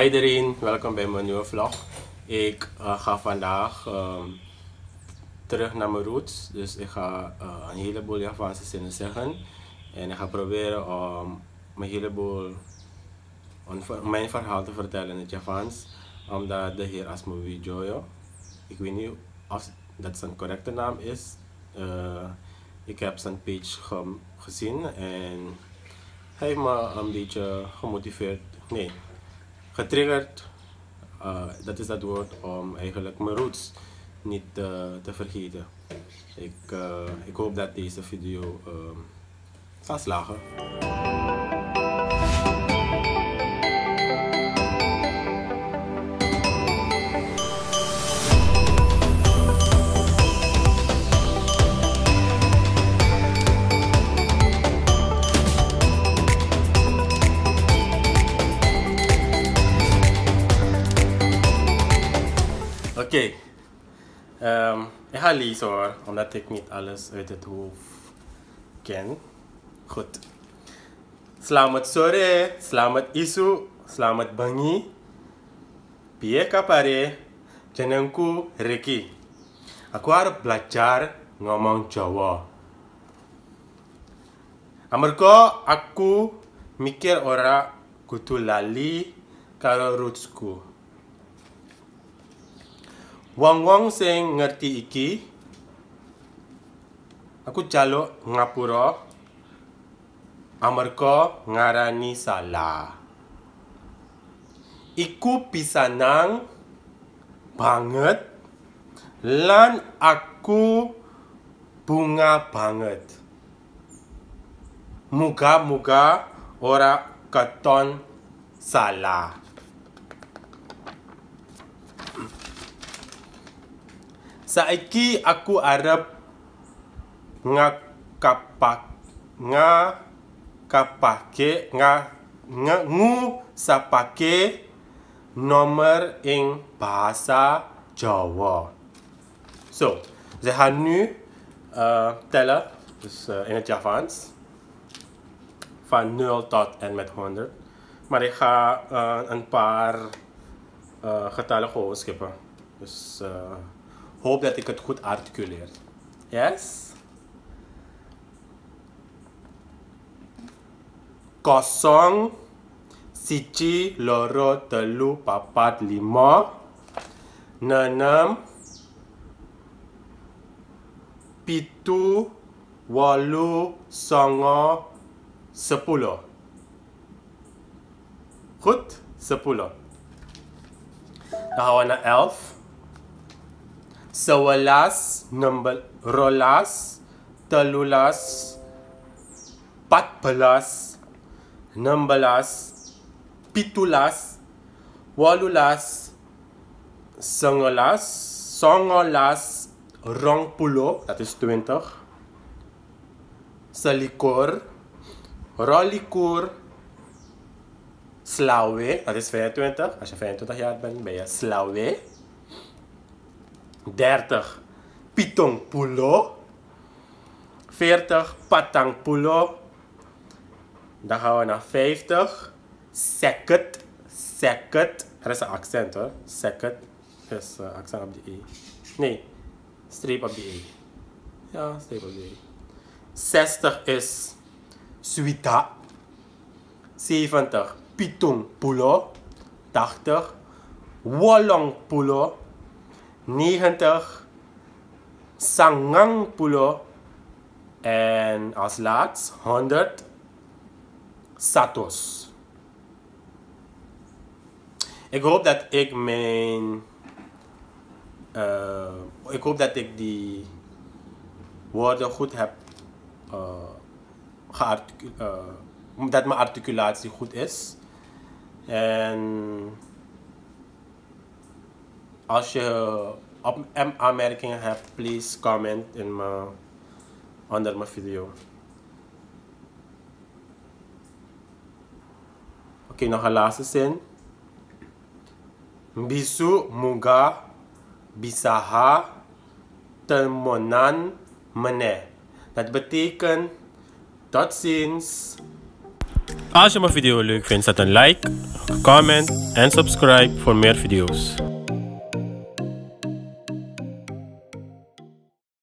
Hi iedereen, welkom bij mijn nieuwe vlog. Ik eh, ga vandaag ehm, terug naar mijn roots, dus ik ga eh, een heleboel Japanse zinnen zeggen en ik ga proberen om um, heleboel mijn verhaal te vertellen in het Javaans, omdat de heer Asmovi Jojo. ik weet niet of dat zijn correcte naam is, eh, ik heb zijn page gezien en hij heeft me een beetje gemotiveerd, nee getriggerd. Eh, dat is dat woord om eigenlijk mijn roots niet eh, te vergeten. Ik, eh, ik hoop dat deze video zal ehm, slagen. Oke, Okay. Um, ehm, jeg har leaseår, om dette gikk mitt alles Selamat sore, selamat isu, selamat bangi. Pie kapare, jenengku Ricky. Aku harap belajar ngomong Jawa. Amarga aku mikir ora kutulali lali karo rootsku. Wong-wong sing ngerti iki, aku jaluk ngapura amarga ngarani salah. Iku bisa banget lan aku bunga banget. Muga-muga ora katon salah. Saiki aku Arab ngakapak ngakapake ngak nga ngusapake nomor ing bahasa Jawa. So, vi har uh, tela dus uh, in het Javaans van 0 tot en met 100. Maar ik ga uh, een paar uh, getallen gewoon skippen. Dus uh, hoop dat ik het goed articuleer. Yes? Kosong, siji, loro, telu, papat, lima, nenem, pitu, walu, songo, sepuluh. Goed? Sepuluh. Dan gaan we naar elf. Sawalas, number Rolas, Talulas, Patpalas, numbelas, Pitulas, Walulas, Sangalas, Songolas, Rongpulo, dat is 20. salikur, Rolikur, Slauwe, dat is 25. Als je 25 jaar bent, ben je Slawe. 30. Pitong Pulo. 40. Patang Pulo. Dan gaan we naar 50. Seket. Seket. Er is een accent hoor. Seket. is eh, accent op de E. Nee, streep op de E. Ja, streep op de E. 60 is Suita. 70 Pitong Pulo. 80 Wolong Pulo. 90, Sangang Pulo en als laatst 100, Satos. Ik hoop dat ik mijn. Uh, ik hoop dat ik die woorden goed heb uh, Uh, dat mijn articulatie goed is. En als je eh, op aanmerkingen hebt, please comment in onder mijn video. Oké, nog een laatste zin. Bisu muga bisaha temonan mene. Dat betekent tot ziens. Als je mijn video leuk vindt, zet een like, comment en subscribe voor meer video's.